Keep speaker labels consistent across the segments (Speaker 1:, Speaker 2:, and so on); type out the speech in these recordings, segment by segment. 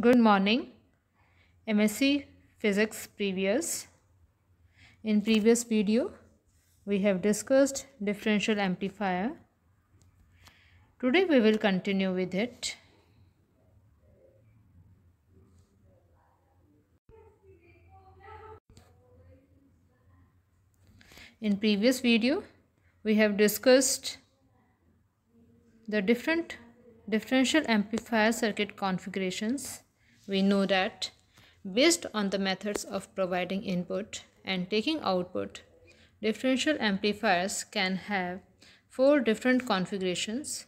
Speaker 1: Good morning. MSc Physics previous. In previous video, we have discussed differential amplifier. Today we will continue with it. In previous video, we have discussed the different differential amplifier circuit configurations, we know that based on the methods of providing input and taking output, differential amplifiers can have four different configurations.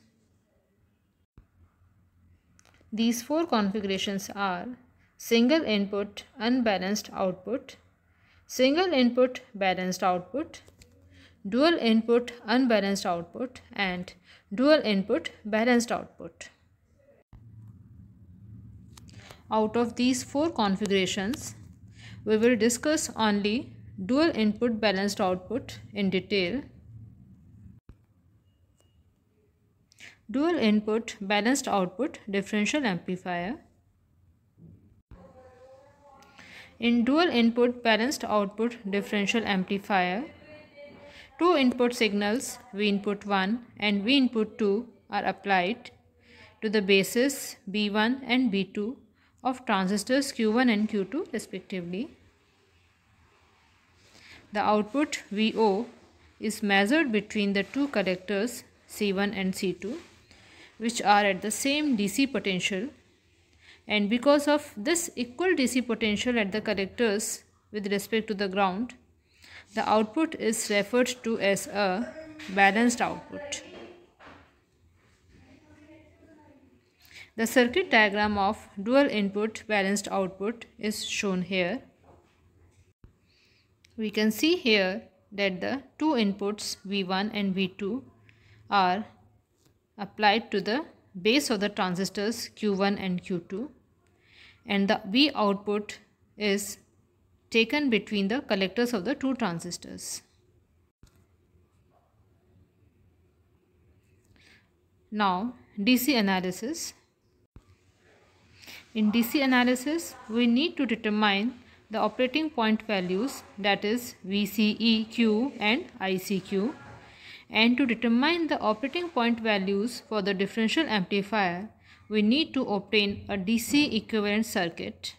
Speaker 1: These four configurations are single input unbalanced output, single input balanced output, dual input unbalanced output and dual input balanced output. Out of these four configurations, we will discuss only dual input balanced output in detail. Dual input balanced output differential amplifier. In dual input balanced output differential amplifier, Two input signals V input 1 and V input 2 are applied to the bases B1 and B2 of transistors Q1 and Q2 respectively. The output VO is measured between the two collectors C1 and C2 which are at the same DC potential and because of this equal DC potential at the collectors with respect to the ground the output is referred to as a balanced output. The circuit diagram of dual input balanced output is shown here. We can see here that the two inputs V1 and V2 are applied to the base of the transistors Q1 and Q2 and the V output is taken between the collectors of the two transistors. Now DC analysis. In DC analysis, we need to determine the operating point values that is VCEQ and ICQ and to determine the operating point values for the differential amplifier we need to obtain a DC equivalent circuit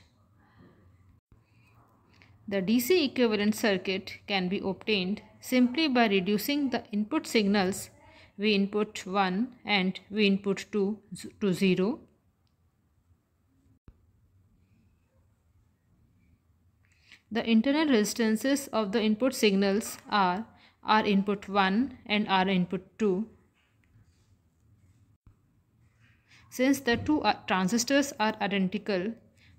Speaker 1: the DC equivalent circuit can be obtained simply by reducing the input signals V input 1 and V input 2 to 0. The internal resistances of the input signals are R input 1 and R input 2. Since the two transistors are identical,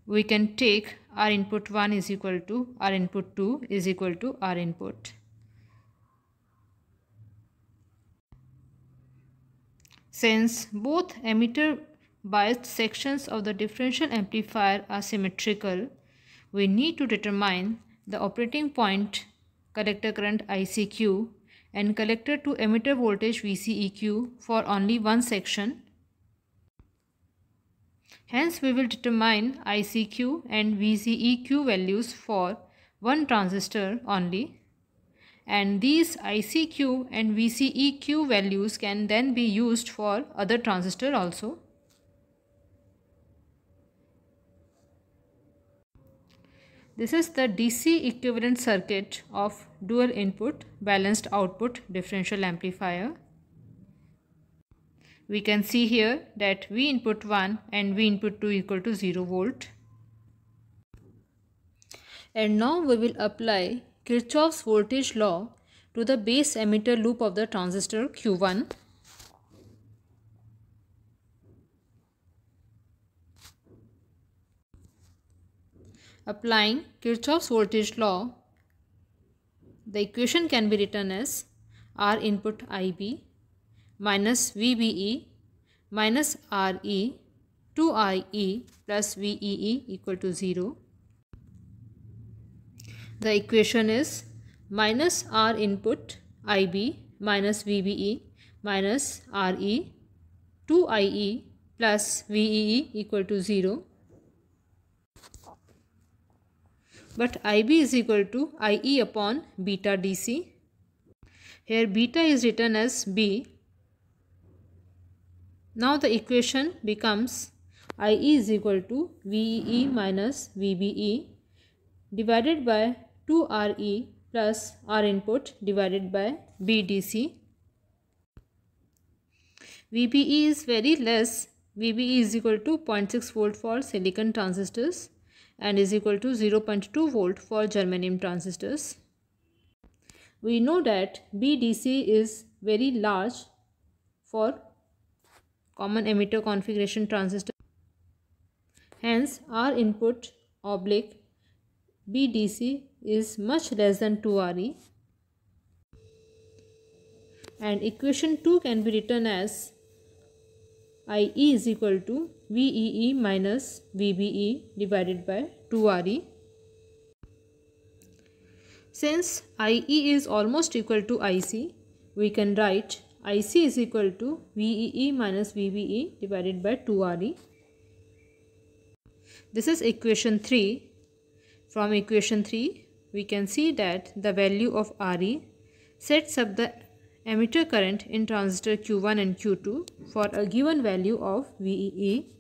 Speaker 1: we can take our input 1 is equal to our input 2 is equal to our input. Since both emitter biased sections of the differential amplifier are symmetrical, we need to determine the operating point collector current ICQ and collector to emitter voltage VCEQ for only one section Hence, we will determine ICQ and VCEQ values for one transistor only. And these ICQ and VCEQ values can then be used for other transistor also. This is the DC equivalent circuit of dual input balanced output differential amplifier we can see here that V input 1 and V input 2 equal to 0 volt. And now we will apply Kirchhoff's voltage law to the base emitter loop of the transistor Q1. Applying Kirchhoff's voltage law, the equation can be written as R input IB minus VBE minus RE 2IE plus VEE equal to 0. The equation is minus R input IB minus VBE minus RE 2IE plus VEE equal to 0. But IB is equal to IE upon beta DC. Here beta is written as B now the equation becomes IE is equal to VEE minus VBE divided by 2RE plus R input divided by BDC. VBE is very less. VBE is equal to 0.6 volt for silicon transistors and is equal to 0.2 volt for germanium transistors. We know that BDC is very large for common emitter configuration transistor. Hence, our input oblique BDC is much less than 2RE and equation 2 can be written as IE is equal to VEE minus VBE divided by 2RE. Since IE is almost equal to IC, we can write IC is equal to VEE minus VBE divided by 2RE. This is equation 3. From equation 3, we can see that the value of RE sets up the emitter current in transistor Q1 and Q2 for a given value of VEE.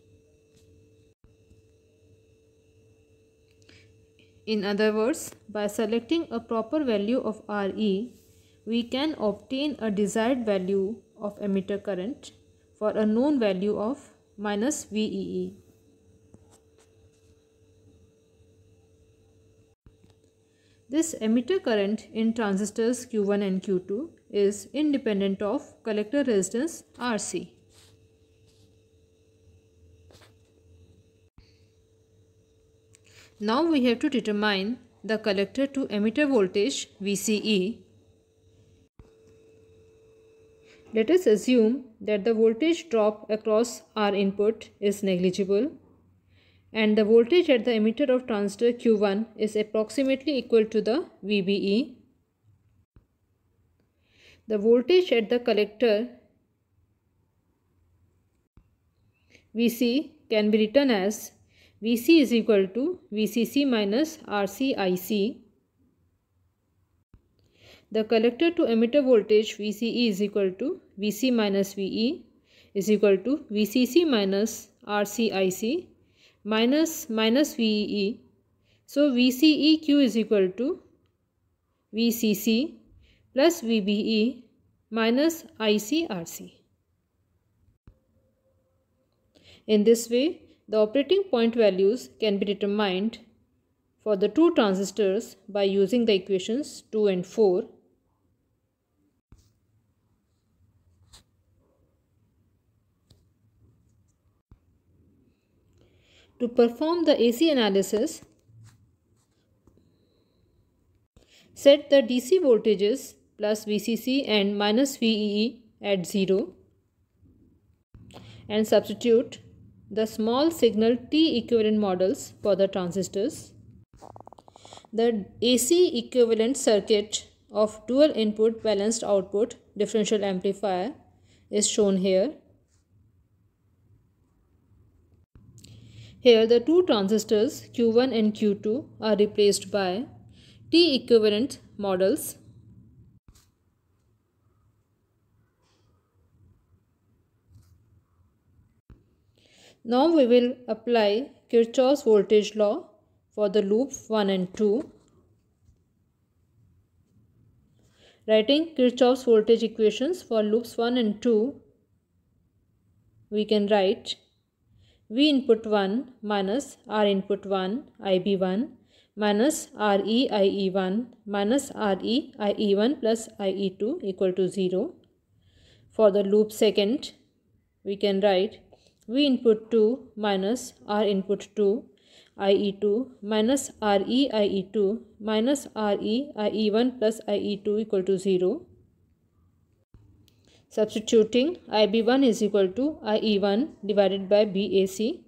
Speaker 1: In other words, by selecting a proper value of RE, we can obtain a desired value of emitter current for a known value of minus VEE. This emitter current in transistors Q1 and Q2 is independent of collector resistance RC. Now we have to determine the collector to emitter voltage VCE Let us assume that the voltage drop across our input is negligible and the voltage at the emitter of transistor Q1 is approximately equal to the VBE. The voltage at the collector VC can be written as VC is equal to VCC minus RCIC the collector to emitter voltage VCE is equal to VC minus VE is equal to VCC minus RCIC minus minus VEE. So VCEQ is equal to VCC plus VBE minus ICRC. In this way, the operating point values can be determined for the two transistors by using the equations 2 and 4 To perform the AC analysis, set the DC voltages plus VCC and minus VEE at 0 and substitute the small signal T equivalent models for the transistors. The AC equivalent circuit of dual input balanced output differential amplifier is shown here. Here the two transistors Q1 and Q2 are replaced by T equivalent models. Now we will apply Kirchhoff's voltage law for the loop 1 and 2. Writing Kirchhoff's voltage equations for loops 1 and 2, we can write V input 1 minus R input 1 IB1 minus RE IE1 minus RE IE1 plus IE2 equal to 0. For the loop second, we can write V input 2 minus R input 2 IE2 minus RE IE2 minus RE IE1 plus IE2 equal to 0. Substituting IB1 is equal to IE1 divided by BAC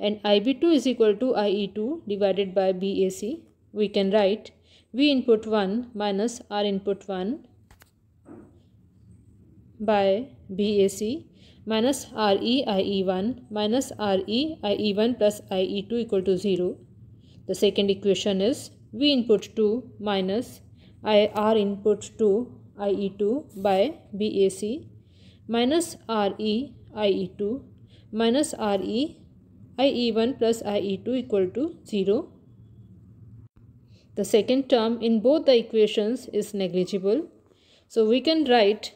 Speaker 1: and IB2 is equal to IE2 divided by BAC. We can write V input 1 minus R input 1 by BAC minus RE IE1 minus RE IE1 plus IE2 equal to 0. The second equation is V input 2 minus IR input 2 IE2 by BAC minus RE IE2 minus RE IE1 plus IE2 equal to 0. The second term in both the equations is negligible. So we can write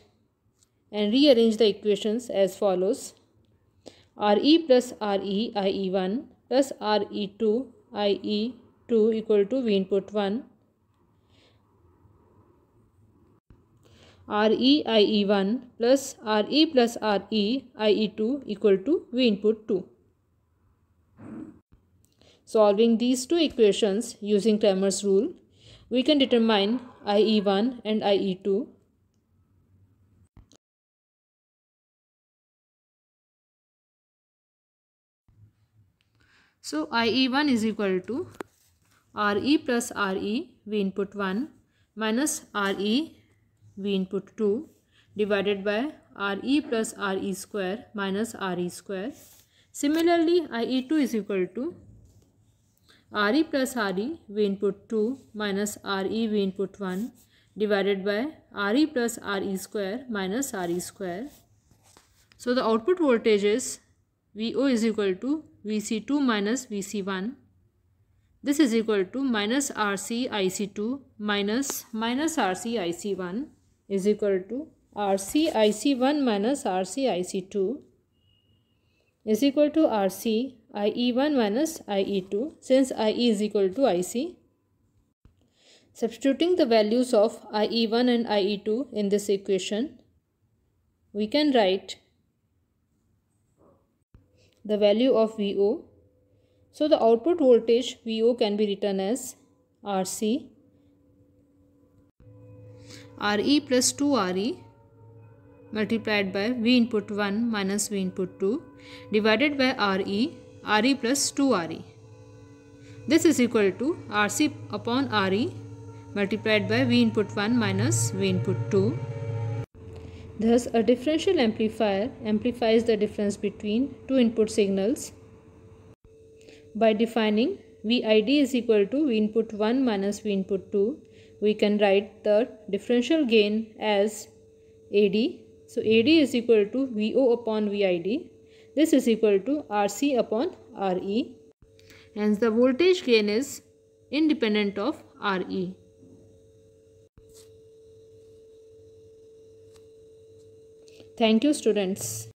Speaker 1: and rearrange the equations as follows. RE plus RE IE1 plus RE2 IE2 equal to V input 1 RE IE1 plus RE plus RE IE2 equal to V input 2. Solving these two equations using Cramer's rule, we can determine IE1 and IE2. So IE1 is equal to RE plus RE, V input 1 minus RE v input 2 divided by re plus re square minus re square. Similarly, ie2 is equal to re plus re v input 2 minus re v input 1 divided by re plus re square minus re square. So the output voltage is VO is equal to VC2 minus VC1. This is equal to minus RC IC2 minus minus RC IC1 is equal to RCIC1 minus RCIC2 is equal to RC IE1 minus IE2 since IE is equal to IC. Substituting the values of IE1 and IE2 in this equation, we can write the value of VO. So the output voltage VO can be written as RC Re plus 2Re multiplied by V input 1 minus V input 2 divided by Re, Re plus 2Re. This is equal to RC upon Re multiplied by V input 1 minus V input 2. Thus, a differential amplifier amplifies the difference between two input signals by defining VID is equal to V input 1 minus V input 2 we can write the differential gain as AD. So AD is equal to VO upon VID. This is equal to RC upon RE. Hence the voltage gain is independent of RE. Thank you students.